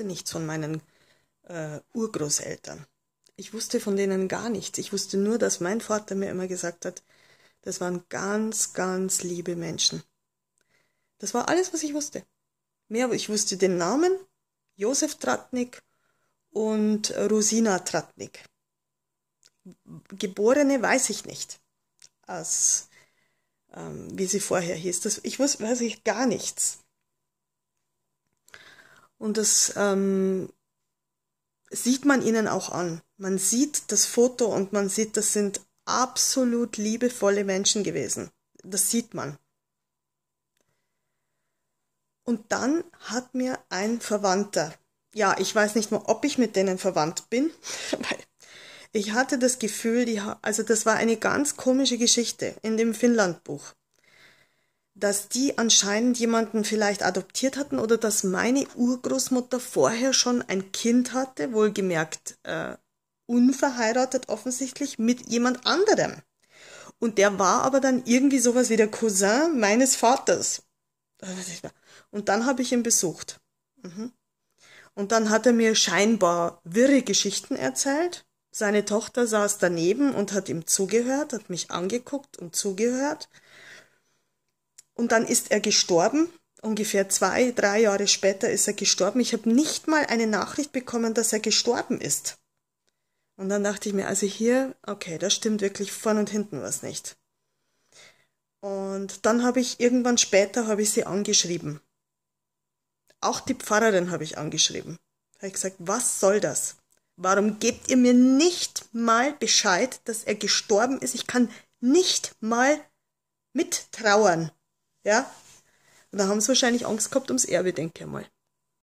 wusste nichts von meinen äh, Urgroßeltern. Ich wusste von denen gar nichts. Ich wusste nur, dass mein Vater mir immer gesagt hat, das waren ganz, ganz liebe Menschen. Das war alles, was ich wusste. Mehr, ich wusste den Namen, Josef Tratnik und Rosina Tratnik. Geborene weiß ich nicht, als, ähm, wie sie vorher hieß. Das, ich wusste, weiß ich gar nichts. Und das ähm, sieht man ihnen auch an. Man sieht das Foto und man sieht, das sind absolut liebevolle Menschen gewesen. Das sieht man. Und dann hat mir ein Verwandter, ja, ich weiß nicht mal, ob ich mit denen verwandt bin, weil ich hatte das Gefühl, die, also das war eine ganz komische Geschichte in dem Finnland-Buch dass die anscheinend jemanden vielleicht adoptiert hatten oder dass meine Urgroßmutter vorher schon ein Kind hatte, wohlgemerkt äh, unverheiratet offensichtlich, mit jemand anderem. Und der war aber dann irgendwie sowas wie der Cousin meines Vaters. Und dann habe ich ihn besucht. Mhm. Und dann hat er mir scheinbar wirre Geschichten erzählt. Seine Tochter saß daneben und hat ihm zugehört, hat mich angeguckt und zugehört. Und dann ist er gestorben. Ungefähr zwei, drei Jahre später ist er gestorben. Ich habe nicht mal eine Nachricht bekommen, dass er gestorben ist. Und dann dachte ich mir, also hier, okay, da stimmt wirklich vorn und hinten was nicht. Und dann habe ich irgendwann später habe ich sie angeschrieben. Auch die Pfarrerin habe ich angeschrieben. Da habe ich gesagt, was soll das? Warum gebt ihr mir nicht mal Bescheid, dass er gestorben ist? Ich kann nicht mal mittrauern. Ja? Und da haben sie wahrscheinlich Angst gehabt ums Erbe, denke ich mal.